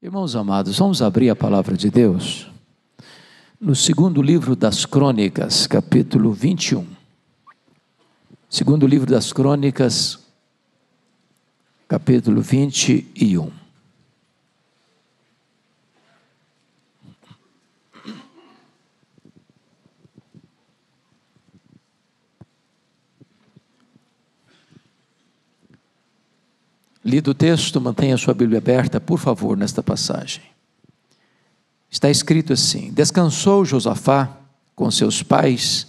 Irmãos amados, vamos abrir a palavra de Deus no segundo livro das Crônicas, capítulo 21. Segundo livro das Crônicas, capítulo 21. lido o texto, mantenha sua Bíblia aberta, por favor, nesta passagem. Está escrito assim: Descansou Josafá com seus pais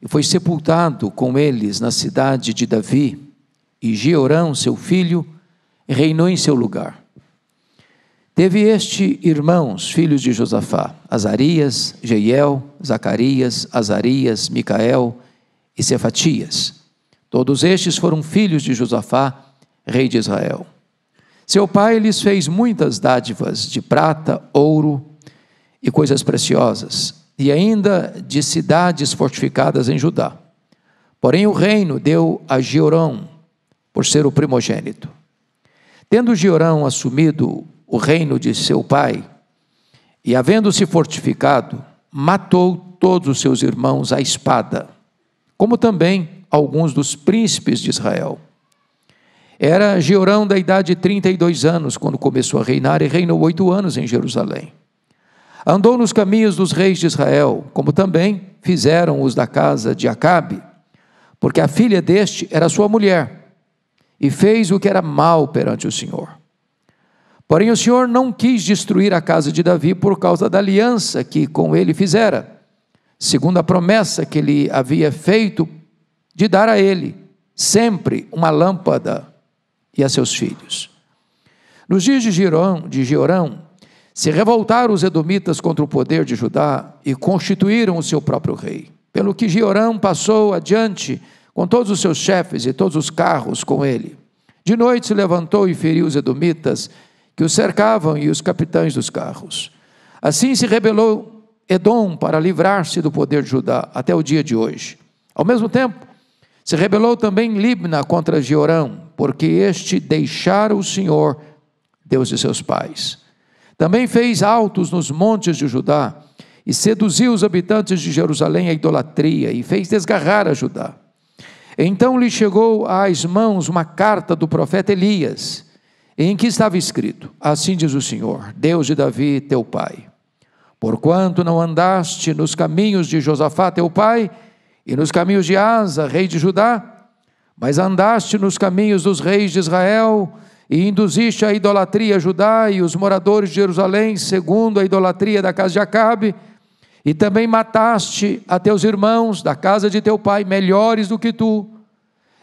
e foi sepultado com eles na cidade de Davi, e Georão, seu filho, reinou em seu lugar. Teve este irmãos, filhos de Josafá, Azarias, Jeiel, Zacarias, Azarias, Micael e Cefatias. Todos estes foram filhos de Josafá, rei de Israel. Seu pai lhes fez muitas dádivas de prata, ouro e coisas preciosas, e ainda de cidades fortificadas em Judá. Porém, o reino deu a Georão, por ser o primogênito. Tendo Georão assumido o reino de seu pai, e havendo-se fortificado, matou todos os seus irmãos à espada, como também alguns dos príncipes de Israel. Era Georão da idade de 32 anos quando começou a reinar e reinou oito anos em Jerusalém. Andou nos caminhos dos reis de Israel, como também fizeram os da casa de Acabe, porque a filha deste era sua mulher, e fez o que era mal perante o Senhor. Porém, o Senhor não quis destruir a casa de Davi por causa da aliança que com ele fizera, segundo a promessa que ele havia feito de dar a ele sempre uma lâmpada e a seus filhos. Nos dias de Girão, de Giorão, se revoltaram os edomitas contra o poder de Judá e constituíram o seu próprio rei. Pelo que Giorão passou adiante com todos os seus chefes e todos os carros com ele. De noite se levantou e feriu os edomitas que o cercavam e os capitães dos carros. Assim se rebelou Edom para livrar-se do poder de Judá até o dia de hoje. Ao mesmo tempo, se rebelou também Libna contra Georão, porque este deixara o Senhor, Deus de seus pais. Também fez altos nos montes de Judá, e seduziu os habitantes de Jerusalém à idolatria, e fez desgarrar a Judá. Então lhe chegou às mãos uma carta do profeta Elias, em que estava escrito: Assim diz o Senhor, Deus de Davi, teu pai. Porquanto não andaste nos caminhos de Josafá, teu pai, e nos caminhos de Asa, rei de Judá, mas andaste nos caminhos dos reis de Israel e induziste a idolatria a Judá e os moradores de Jerusalém, segundo a idolatria da casa de Acabe, e também mataste a teus irmãos da casa de teu pai, melhores do que tu.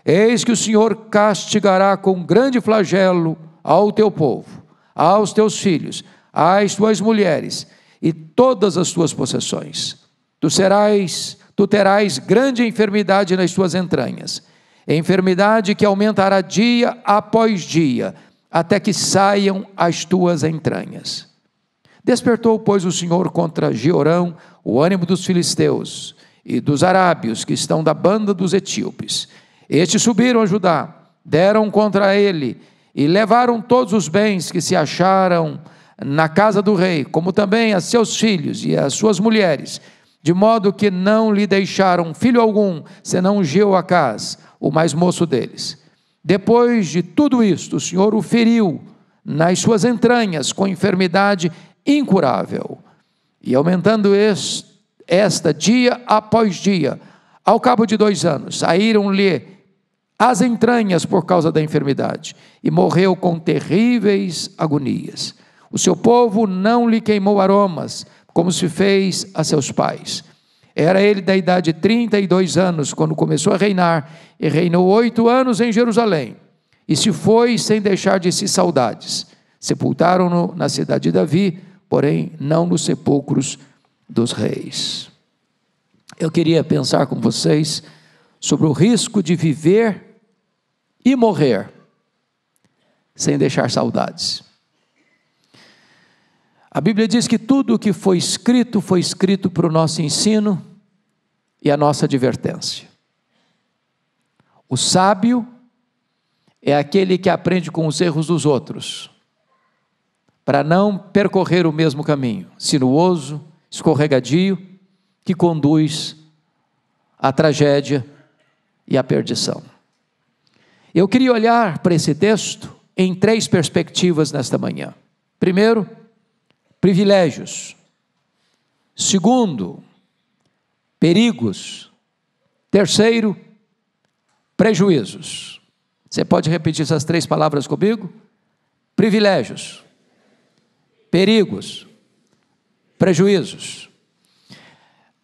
Eis que o Senhor castigará com grande flagelo ao teu povo, aos teus filhos, às tuas mulheres e todas as tuas possessões. Tu serás tu terás grande enfermidade nas suas entranhas, enfermidade que aumentará dia após dia, até que saiam as tuas entranhas. Despertou, pois, o Senhor contra Georão o ânimo dos filisteus e dos arábios, que estão da banda dos etíopes. Estes subiram a Judá, deram contra ele e levaram todos os bens que se acharam na casa do rei, como também a seus filhos e as suas mulheres, de modo que não lhe deixaram filho algum, senão Jeoacás, o mais moço deles. Depois de tudo isto, o Senhor o feriu nas suas entranhas com enfermidade incurável. E aumentando esta dia após dia, ao cabo de dois anos, saíram-lhe as entranhas por causa da enfermidade, e morreu com terríveis agonias. O seu povo não lhe queimou aromas, como se fez a seus pais. Era ele da idade de 32 anos quando começou a reinar, e reinou oito anos em Jerusalém, e se foi sem deixar de si saudades. Sepultaram-no na cidade de Davi, porém não nos sepulcros dos reis. Eu queria pensar com vocês sobre o risco de viver e morrer sem deixar saudades. A Bíblia diz que tudo o que foi escrito foi escrito para o nosso ensino e a nossa advertência. O sábio é aquele que aprende com os erros dos outros, para não percorrer o mesmo caminho, sinuoso, escorregadio, que conduz à tragédia e à perdição. Eu queria olhar para esse texto em três perspectivas nesta manhã. Primeiro, privilégios. Segundo, perigos. Terceiro, prejuízos. Você pode repetir essas três palavras comigo? Privilégios, perigos, prejuízos.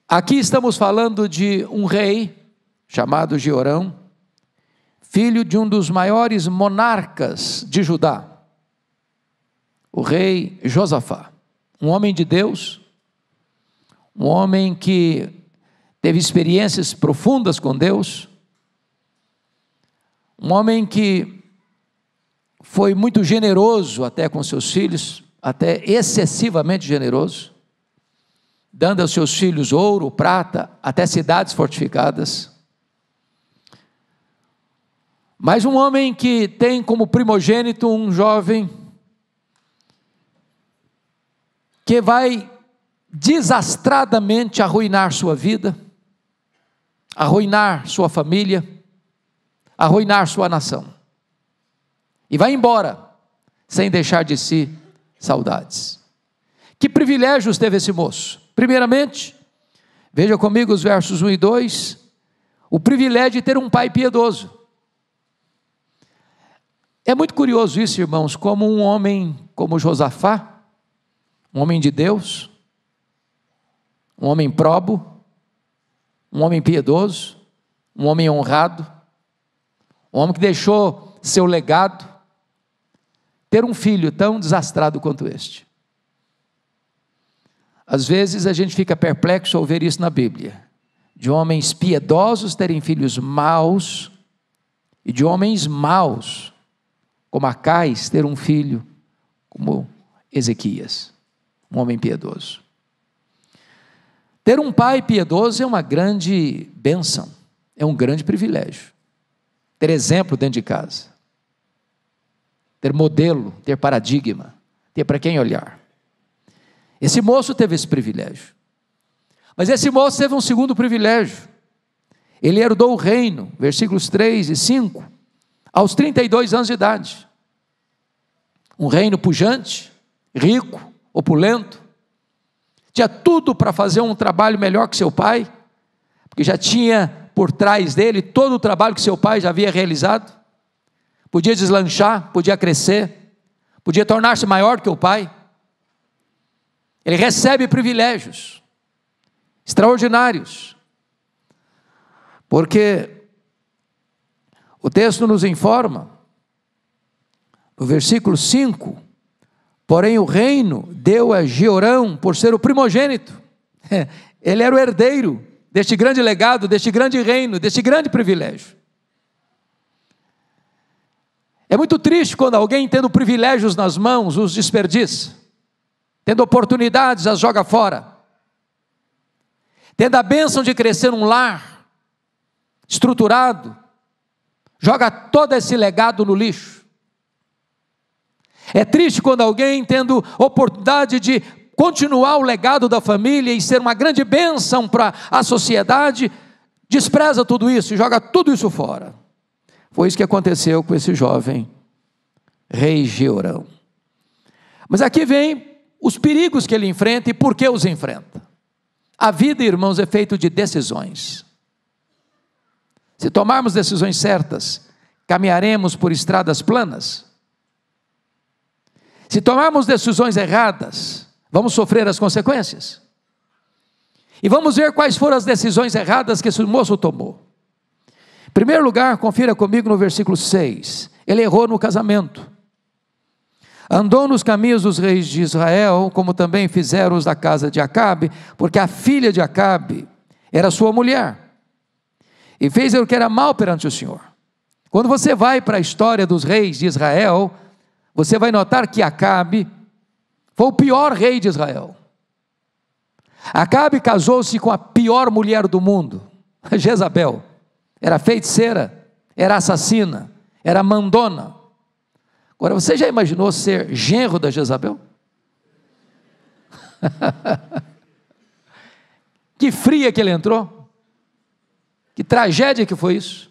Aqui estamos falando de um rei chamado Georão, filho de um dos maiores monarcas de Judá, o rei Josafá um homem de Deus, um homem que teve experiências profundas com Deus, um homem que foi muito generoso até com seus filhos, até excessivamente generoso, dando aos seus filhos ouro, prata, até cidades fortificadas. Mas um homem que tem como primogênito um jovem que vai desastradamente arruinar sua vida, arruinar sua família, arruinar sua nação. E vai embora sem deixar de si saudades. Que privilégios teve esse moço? Primeiramente, veja comigo os versos 1 e 2, o privilégio de ter um pai piedoso. É muito curioso isso, irmãos, como um homem como Josafá, um homem de Deus? Um homem probo? Um homem piedoso? Um homem honrado? Um homem que deixou seu legado? Ter um filho tão desastrado quanto este. Às vezes a gente fica perplexo ao ver isso na Bíblia. De homens piedosos terem filhos maus e de homens maus, como Acais, ter um filho como Ezequias um homem piedoso. Ter um pai piedoso é uma grande bênção, é um grande privilégio. Ter exemplo dentro de casa, ter modelo, ter paradigma, ter para quem olhar. Esse moço teve esse privilégio. Mas esse moço teve um segundo privilégio. Ele herdou o reino, versículos 3 e 5, aos 32 anos de idade. Um reino pujante, rico, opulento, tinha tudo para fazer um trabalho melhor que seu pai, porque já tinha por trás dele todo o trabalho que seu pai já havia realizado. Podia deslanchar, podia crescer, podia tornar-se maior que o pai. Ele recebe privilégios extraordinários, porque o texto nos informa, no versículo 5, Porém, o reino deu a Georão por ser o primogênito. Ele era o herdeiro deste grande legado, deste grande reino, deste grande privilégio. É muito triste quando alguém, tendo privilégios nas mãos, os desperdiça, tendo oportunidades, as joga fora, tendo a bênção de crescer num lar estruturado, joga todo esse legado no lixo é triste quando alguém, tendo oportunidade de continuar o legado da família e ser uma grande bênção para a sociedade, despreza tudo isso e joga tudo isso fora. Foi isso que aconteceu com esse jovem rei Georão. Mas aqui vem os perigos que ele enfrenta e por que os enfrenta. A vida, irmãos, é feita de decisões. Se tomarmos decisões certas, caminharemos por estradas planas. Se tomarmos decisões erradas, vamos sofrer as consequências. E vamos ver quais foram as decisões erradas que esse moço tomou. Em primeiro lugar, confira comigo no versículo 6. Ele errou no casamento. Andou nos caminhos dos reis de Israel, como também fizeram os da casa de Acabe, porque a filha de Acabe era sua mulher. E fez o que era mal perante o Senhor. Quando você vai para a história dos reis de Israel, você vai notar que Acabe foi o pior rei de Israel. Acabe casou-se com a pior mulher do mundo, Jezabel. Era feiticeira, era assassina, era mandona. Agora, você já imaginou ser genro da Jezabel? que fria que ele entrou. Que tragédia que foi isso.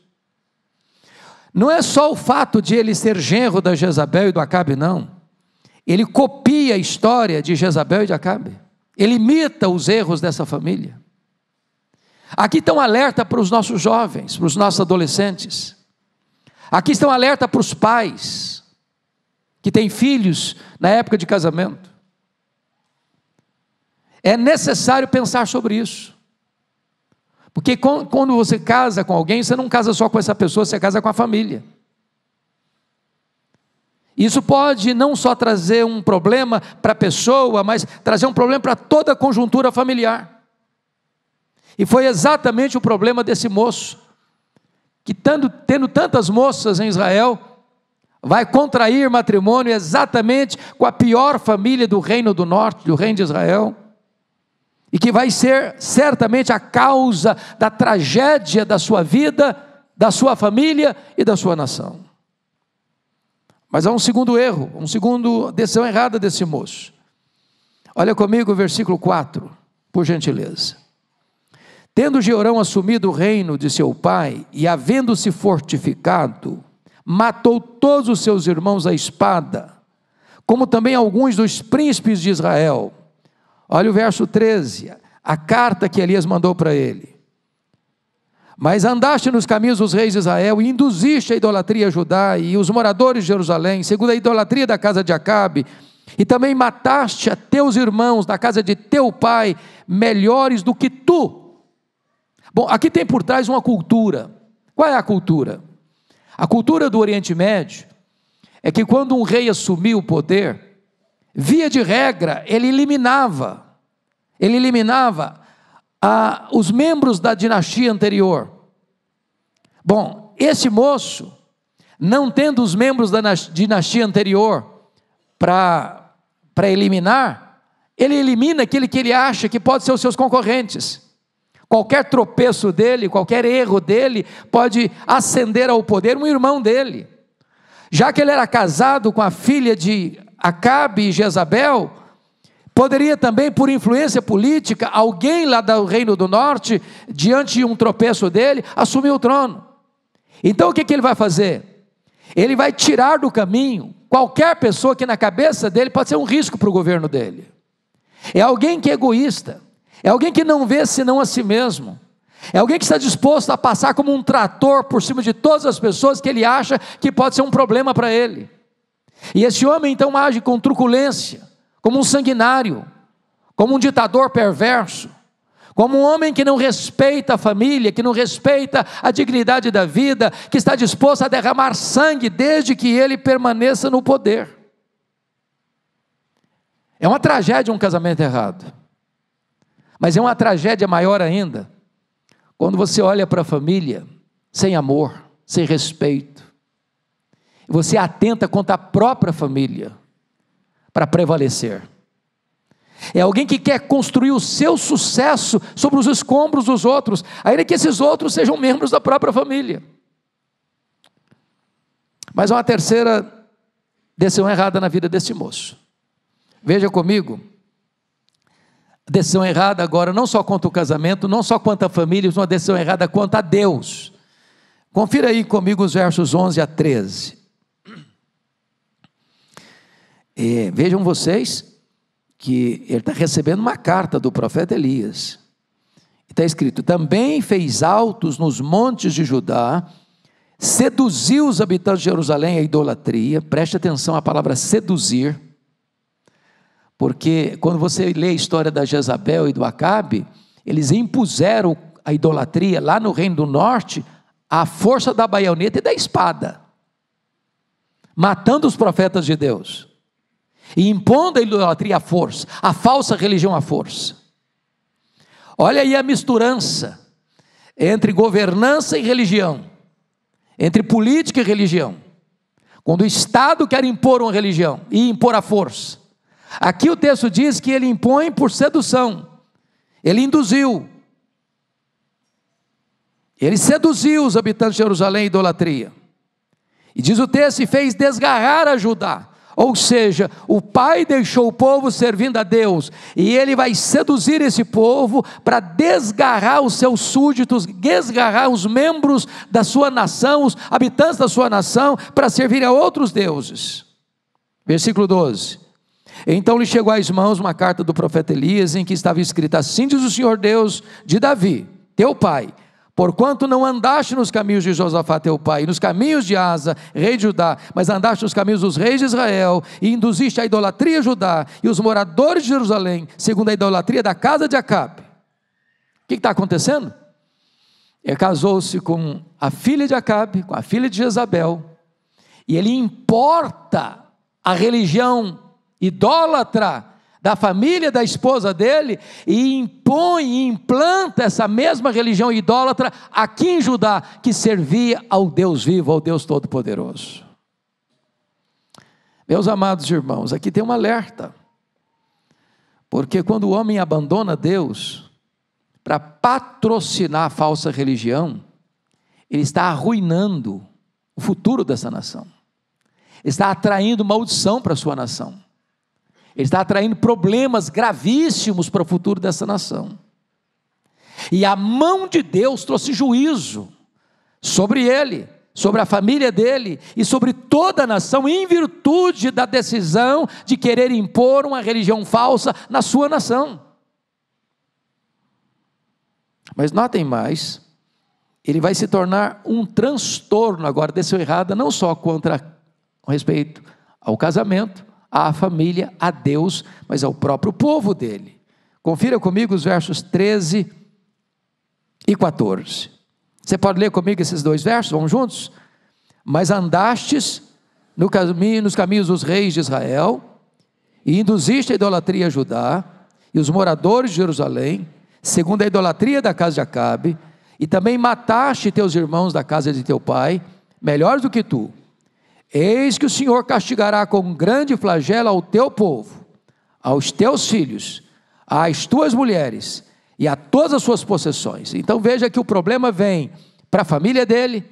Não é só o fato de ele ser genro da Jezabel e do Acabe, não. Ele copia a história de Jezabel e de Acabe. Ele imita os erros dessa família. Aqui estão alerta para os nossos jovens, para os nossos adolescentes. Aqui estão alerta para os pais que têm filhos na época de casamento. É necessário pensar sobre isso. Porque quando você casa com alguém, você não casa só com essa pessoa, você casa com a família. Isso pode não só trazer um problema para a pessoa, mas trazer um problema para toda a conjuntura familiar. E foi exatamente o problema desse moço, que tendo, tendo tantas moças em Israel, vai contrair matrimônio exatamente com a pior família do reino do norte, do reino de Israel e que vai ser certamente a causa da tragédia da sua vida, da sua família e da sua nação. Mas há um segundo erro, um segundo decisão errada desse moço. Olha comigo o versículo 4, por gentileza. Tendo Georão assumido o reino de seu pai e havendo-se fortificado, matou todos os seus irmãos à espada, como também alguns dos príncipes de Israel Olha o verso 13, a carta que Elias mandou para ele. Mas andaste nos caminhos dos reis de Israel e induziste a idolatria a Judá e os moradores de Jerusalém, segundo a idolatria da casa de Acabe, e também mataste a teus irmãos da casa de teu pai, melhores do que tu. Bom, aqui tem por trás uma cultura. Qual é a cultura? A cultura do Oriente Médio é que quando um rei assumiu o poder, via de regra, ele eliminava, ele eliminava a, ah, os membros da dinastia anterior. Bom, esse moço, não tendo os membros da dinastia anterior para eliminar, ele elimina aquele que ele acha que pode ser os seus concorrentes. Qualquer tropeço dele, qualquer erro dele, pode ascender ao poder um irmão dele. Já que ele era casado com a filha de Acabe e Jezabel, Poderia também, por influência política, alguém lá do Reino do Norte, diante de um tropeço dele, assumir o trono. Então o que, que, ele vai fazer? Ele vai tirar do caminho qualquer pessoa que na cabeça dele pode ser um risco para o governo dele. É alguém que é egoísta, é alguém que não vê senão a si mesmo, é alguém que está disposto a passar como um trator por cima de todas as pessoas que ele acha que pode ser um problema para ele. E esse homem então age com truculência, como um sanguinário, como um ditador perverso, como um homem que não respeita a família, que não respeita a dignidade da vida, que está disposto a derramar sangue desde que ele permaneça no poder. É uma tragédia um casamento errado. Mas é uma tragédia maior ainda, quando você olha para a família sem amor, sem respeito, você atenta contra a própria família para prevalecer. É alguém que quer construir o seu sucesso sobre os escombros dos outros, ainda que esses outros sejam membros da própria família. Mas há uma terceira decisão errada na vida desse moço. Veja comigo. Decisão errada agora, não só quanto ao casamento, não só quanto à família, mas uma decisão errada quanto a Deus. Confira aí comigo os versos 11 a 13. E vejam vocês que ele está recebendo uma carta do profeta Elias. Está escrito: também fez altos nos montes de Judá, seduziu os habitantes de Jerusalém à idolatria. Preste atenção à palavra seduzir, porque quando você lê a história da Jezabel e do Acabe, eles impuseram a idolatria lá no Reino do Norte à força da baioneta e da espada, matando os profetas de Deus e impondo a idolatria à força, a falsa religião à força. Olha aí a misturança entre governança e religião, entre política e religião. Quando o Estado quer impor uma religião e impor à força. Aqui o texto diz que ele impõe por sedução, ele induziu, ele seduziu os habitantes de Jerusalém à idolatria. E diz o texto: e fez desgarrar a Judá ou seja, o pai deixou o povo servindo a Deus, e ele vai seduzir esse povo para desgarrar os seus súditos, desgarrar os membros da sua nação, os habitantes da sua nação, para servir a outros deuses. Versículo 12. Então lhe chegou às mãos uma carta do profeta Elias em que estava escrita: Assim diz o Senhor Deus de Davi, teu pai Porquanto não andaste nos caminhos de Josafá teu pai, nos caminhos de Asa, rei de Judá, mas andaste nos caminhos dos reis de Israel, e induziste a idolatria a Judá e os moradores de Jerusalém, segundo a idolatria da casa de Acabe. O que está acontecendo? Ele casou-se com a filha de Acabe, com a filha de Jezabel, e ele importa a religião idólatra da família da esposa dele e impõe e implanta essa mesma religião idólatra aqui em Judá, que servia ao Deus vivo, ao Deus Todo-Poderoso. Meus amados irmãos, aqui tem um alerta. Porque quando o homem abandona Deus para patrocinar a falsa religião, ele está arruinando o futuro dessa nação. está atraindo maldição para a sua nação. Ele está atraindo problemas gravíssimos para o futuro dessa nação. E a mão de Deus trouxe juízo sobre ele, sobre a família dele e sobre toda a nação, em virtude da decisão de querer impor uma religião falsa na sua nação. Mas notem mais, ele vai se tornar um transtorno agora, desceu errada, não só contra com respeito ao casamento, à família, a Deus, mas ao próprio povo dele. Confira comigo os versos 13 e 14. Você pode ler comigo esses dois versos? Vamos juntos? Mas andastes no caminho, nos caminhos dos reis de Israel, e induziste a idolatria a Judá, e os moradores de Jerusalém, segundo a idolatria da casa de Acabe, e também mataste teus irmãos da casa de teu pai, melhores do que tu, Eis que o Senhor castigará com grande flagelo ao teu povo, aos teus filhos, às tuas mulheres e a todas as suas possessões. Então veja que o problema vem para a família dele,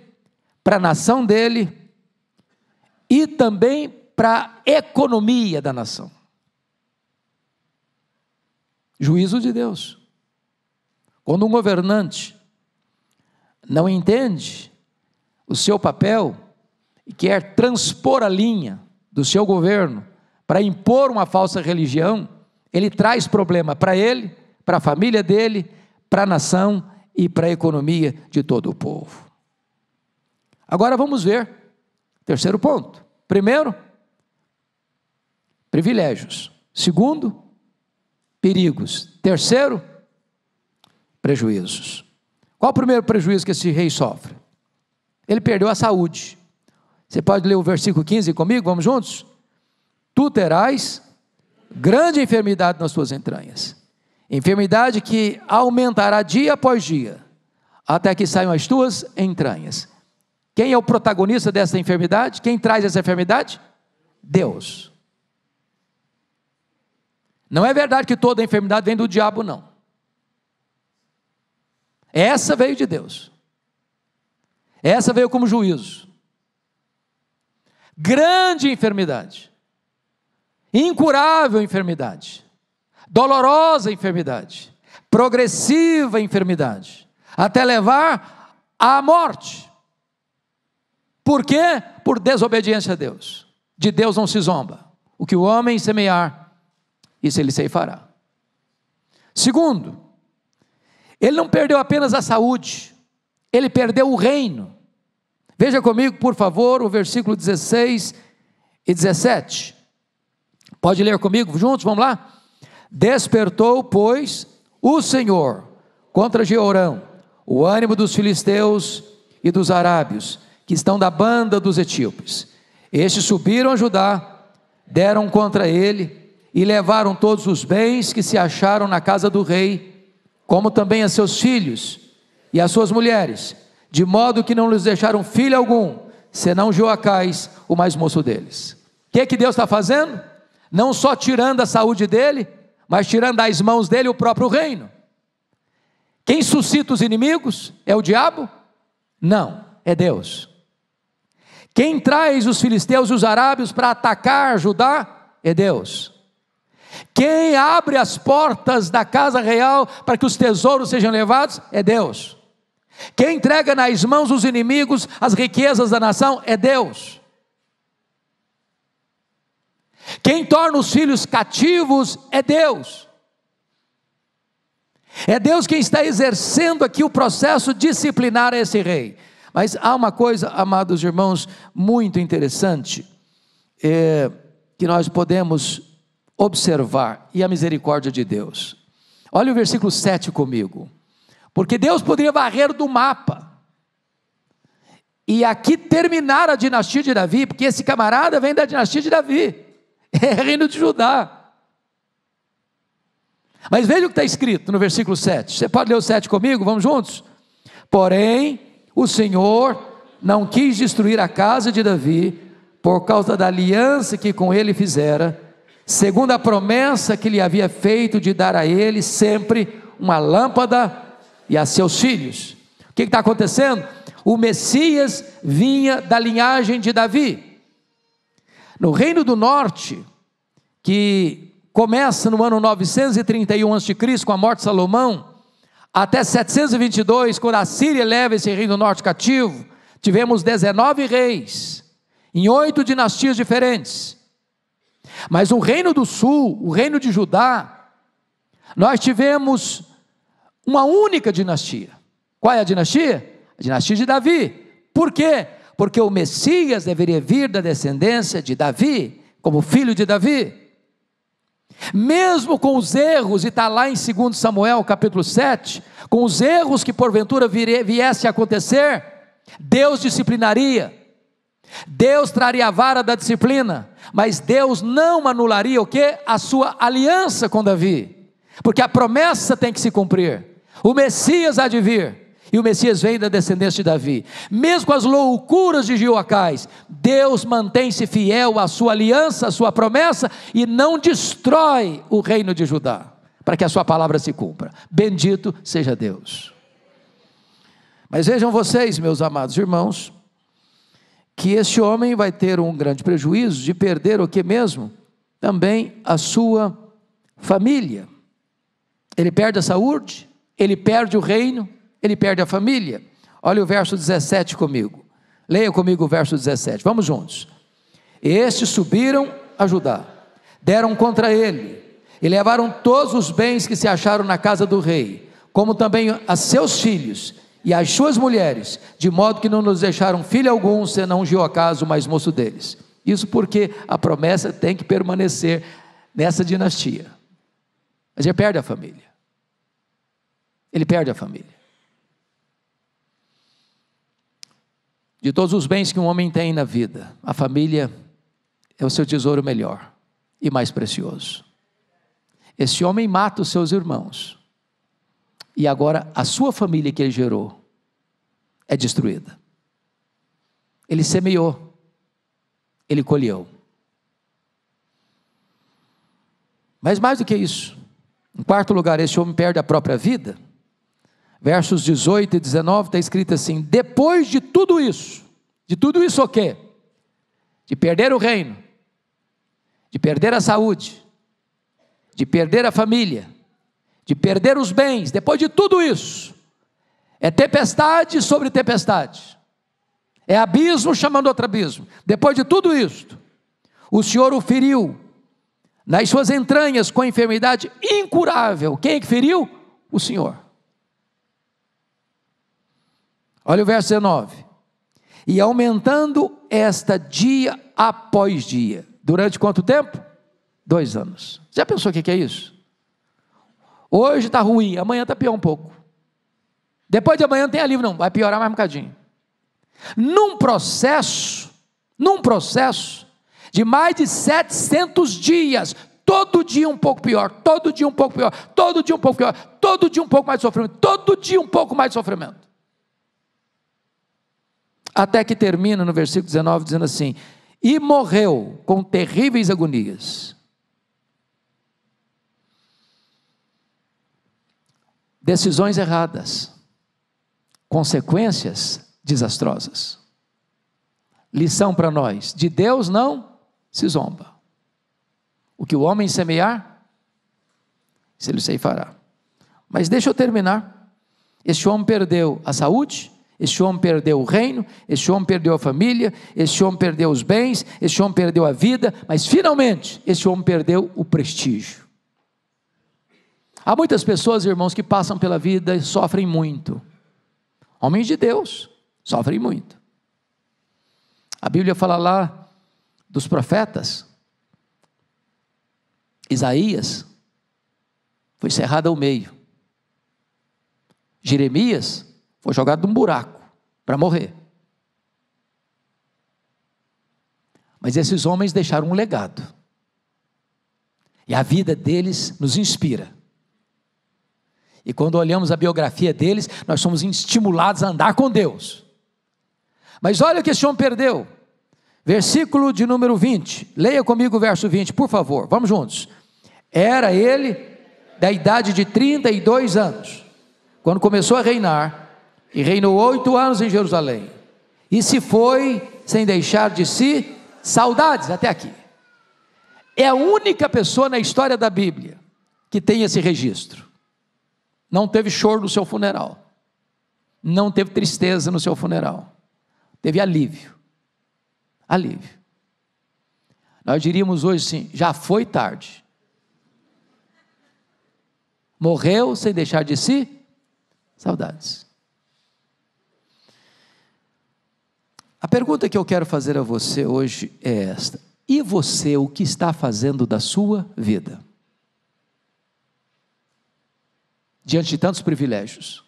para a nação dele e também para a economia da nação. Juízo de Deus. Quando um governante não entende o seu papel, e quer transpor a linha do seu governo para impor uma falsa religião, ele traz problema para ele, para a família dele, para a nação e para a economia de todo o povo. Agora vamos ver. Terceiro ponto. Primeiro, privilégios. Segundo, perigos. Terceiro, prejuízos. Qual o primeiro prejuízo que esse rei sofre? Ele perdeu a saúde. Você pode ler o versículo 15 comigo? Vamos juntos? Tu terás grande enfermidade nas tuas entranhas. Enfermidade que aumentará dia após dia, até que saiam as tuas entranhas. Quem é o protagonista dessa enfermidade? Quem traz essa enfermidade? Deus. Não é verdade que toda enfermidade vem do diabo, não. Essa veio de Deus. Essa veio como juízo grande enfermidade, incurável enfermidade, dolorosa enfermidade, progressiva enfermidade, até levar à morte. Por quê? Por desobediência a Deus. De Deus não se zomba. O que o homem semear, isso ele ceifará. Segundo, ele não perdeu apenas a saúde, ele perdeu o reino. Veja comigo, por favor, o versículo 16 e 17. Pode ler comigo juntos, vamos lá? Despertou, pois, o Senhor contra Jeorão, o ânimo dos filisteus e dos arábios, que estão da banda dos etíopes. Estes subiram a Judá, deram contra ele e levaram todos os bens que se acharam na casa do rei, como também a seus filhos e as suas mulheres de modo que não lhes deixaram filho algum, senão Joacás, o mais moço deles. O que, que Deus está fazendo? Não só tirando a saúde dele, mas tirando das mãos dele o próprio reino. Quem suscita os inimigos é o diabo? Não, é Deus. Quem traz os filisteus e os arábios para atacar Judá é Deus. Quem abre as portas da casa real para que os tesouros sejam levados é Deus. Quem entrega nas mãos dos inimigos as riquezas da nação é Deus. Quem torna os filhos cativos é Deus. É Deus quem está exercendo aqui o processo disciplinar a esse rei. Mas há uma coisa, amados irmãos, muito interessante, é, que nós podemos observar, e a misericórdia de Deus. Olha o versículo 7 comigo. Porque Deus poderia varrer do mapa. E aqui terminar a dinastia de Davi, porque esse camarada vem da dinastia de Davi, é reino de Judá. Mas veja o que está escrito no versículo 7. Você pode ler o 7 comigo? Vamos juntos? Porém, o Senhor não quis destruir a casa de Davi, por causa da aliança que com ele fizera, segundo a promessa que lhe havia feito de dar a ele sempre uma lâmpada e a seus filhos. O que está acontecendo? O Messias vinha da linhagem de Davi. No Reino do Norte, que começa no ano 931 a.C., com a morte de Salomão, até 722, quando a Síria leva esse Reino do Norte cativo, tivemos 19 reis, em oito dinastias diferentes. Mas o Reino do Sul, o Reino de Judá, nós tivemos uma única dinastia. Qual é a dinastia? A dinastia de Davi. Por quê? Porque o Messias deveria vir da descendência de Davi, como filho de Davi. Mesmo com os erros, e está lá em 2 Samuel capítulo 7, com os erros que porventura viesse a acontecer, Deus disciplinaria, Deus traria a vara da disciplina, mas Deus não anularia o que? A sua aliança com Davi, porque a promessa tem que se cumprir. O Messias há de vir. E o Messias vem da descendência de Davi. Mesmo com as loucuras de Joacás, Deus mantém-se fiel à sua aliança, à sua promessa e não destrói o reino de Judá, para que a sua palavra se cumpra. Bendito seja Deus. Mas vejam vocês, meus amados irmãos, que este homem vai ter um grande prejuízo de perder o que mesmo? Também a sua família. Ele perde a saúde, ele perde o reino, ele perde a família. Olha o verso 17 comigo. Leia comigo o verso 17. Vamos juntos. E estes subiram a Judá, deram contra ele, e levaram todos os bens que se acharam na casa do rei, como também a seus filhos e as suas mulheres, de modo que não nos deixaram filho algum, senão Joacás, o mais moço deles. Isso porque a promessa tem que permanecer nessa dinastia. Mas ele perde a família. Ele perde a família. De todos os bens que um homem tem na vida, a família é o seu tesouro melhor e mais precioso. Esse homem mata os seus irmãos. E agora a sua família que ele gerou é destruída. Ele semeou, ele colheu. Mas mais do que isso, em quarto lugar, esse homem perde a própria vida versos 18 e 19, está escrito assim: Depois de tudo isso, de tudo isso o quê? De perder o reino, de perder a saúde, de perder a família, de perder os bens, depois de tudo isso, é tempestade sobre tempestade, é abismo chamando outro abismo. Depois de tudo isso, o Senhor o feriu nas suas entranhas com a enfermidade incurável. Quem é que feriu? O Senhor. Olha o verso 19. E aumentando esta dia após dia. Durante quanto tempo? Dois anos. Já pensou o que é isso? Hoje está ruim, amanhã está pior um pouco. Depois de amanhã não tem alívio, não. Vai piorar mais um bocadinho. Num processo, num processo de mais de 700 dias, todo dia um pouco pior, todo dia um pouco pior, todo dia um pouco pior, todo dia um pouco mais sofrimento, todo dia um pouco mais sofrimento. Até que termina no versículo 19 dizendo assim: E morreu com terríveis agonias. Decisões erradas, consequências desastrosas. Lição para nós: de Deus não se zomba. O que o homem semear, se ele ceifará. Mas deixa eu terminar. Este homem perdeu a saúde, este homem perdeu o reino, este homem perdeu a família, este homem perdeu os bens, este homem perdeu a vida, mas finalmente este homem perdeu o prestígio. Há muitas pessoas, irmãos, que passam pela vida e sofrem muito. Homens de Deus sofrem muito. A Bíblia fala lá dos profetas. Isaías foi cerrado ao meio. Jeremias foi jogado num buraco para morrer. Mas esses homens deixaram um legado. E a vida deles nos inspira. E quando olhamos a biografia deles, nós somos estimulados a andar com Deus. Mas olha o que esse homem perdeu. Versículo de número 20. Leia comigo o verso 20, por favor. Vamos juntos. Era ele da idade de 32 anos, quando começou a reinar e reinou oito anos em Jerusalém, e se foi sem deixar de si saudades até aqui. É a única pessoa na história da Bíblia que tem esse registro. Não teve choro no seu funeral, não teve tristeza no seu funeral, teve alívio. Alívio. Nós diríamos hoje sim, já foi tarde. Morreu sem deixar de si saudades. A pergunta que eu quero fazer a você hoje é esta: e você o que está fazendo da sua vida? Diante de tantos privilégios,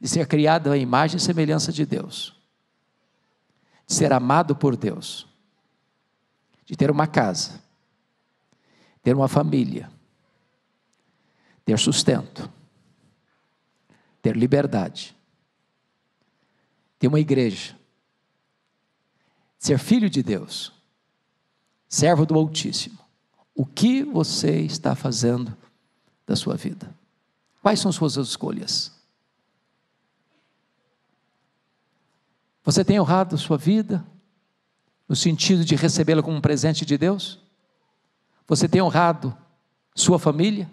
de ser criado à imagem e semelhança de Deus, de ser amado por Deus, de ter uma casa, ter uma família, ter sustento, ter liberdade, ter uma igreja, ser filho de Deus, servo do Altíssimo. O que você está fazendo da sua vida? Quais são suas escolhas? Você tem honrado sua vida no sentido de recebê-la como um presente de Deus? Você tem honrado sua família?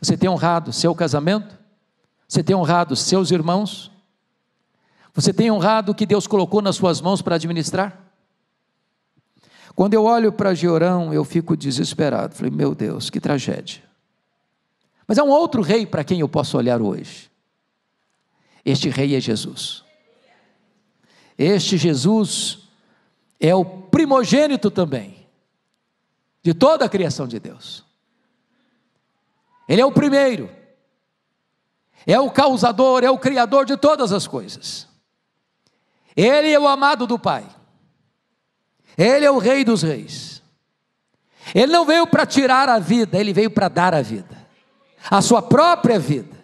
Você tem honrado seu casamento? Você tem honrado seus irmãos? Você tem honrado o que Deus colocou nas suas mãos para administrar? Quando eu olho para Georão, eu fico desesperado. Falei, meu Deus, que tragédia. Mas há um outro rei para quem eu posso olhar hoje. Este rei é Jesus. Este Jesus é o primogênito também de toda a criação de Deus. Ele é o primeiro, é o causador, é o criador de todas as coisas. Ele é o amado do Pai. Ele é o Rei dos Reis. Ele não veio para tirar a vida, ele veio para dar a vida, a sua própria vida.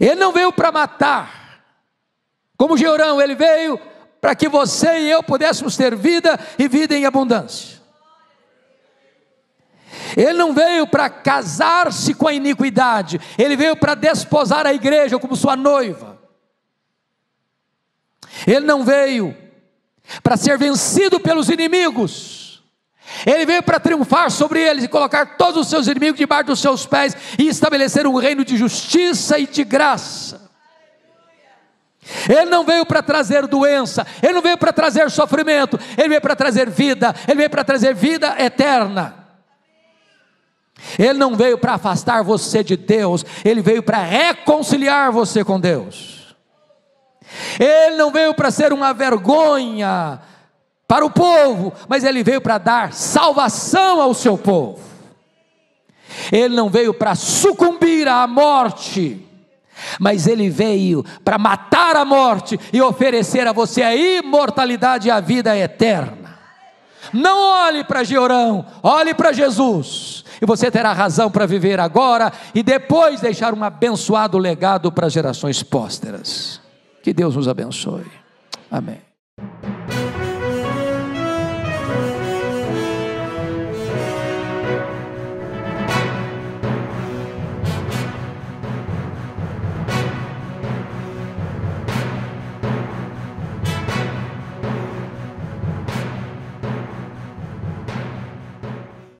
Ele não veio para matar, como Georão, ele veio para que você e eu pudéssemos ter vida e vida em abundância. Ele não veio para casar-se com a iniquidade, ele veio para desposar a igreja como sua noiva. Ele não veio para ser vencido pelos inimigos. Ele veio para triunfar sobre eles e colocar todos os seus inimigos debaixo dos seus pés e estabelecer um reino de justiça e de graça. Ele não veio para trazer doença, ele não veio para trazer sofrimento, ele veio para trazer vida, ele veio para trazer vida eterna. Ele não veio para afastar você de Deus, ele veio para reconciliar você com Deus. Ele não veio para ser uma vergonha para o povo, mas ele veio para dar salvação ao seu povo. Ele não veio para sucumbir à morte, mas ele veio para matar a morte e oferecer a você a imortalidade e a vida eterna. Não olhe para Georão, olhe para Jesus, e você terá razão para viver agora e depois deixar um abençoado legado para gerações pósteras. Que Deus nos abençoe. Amém.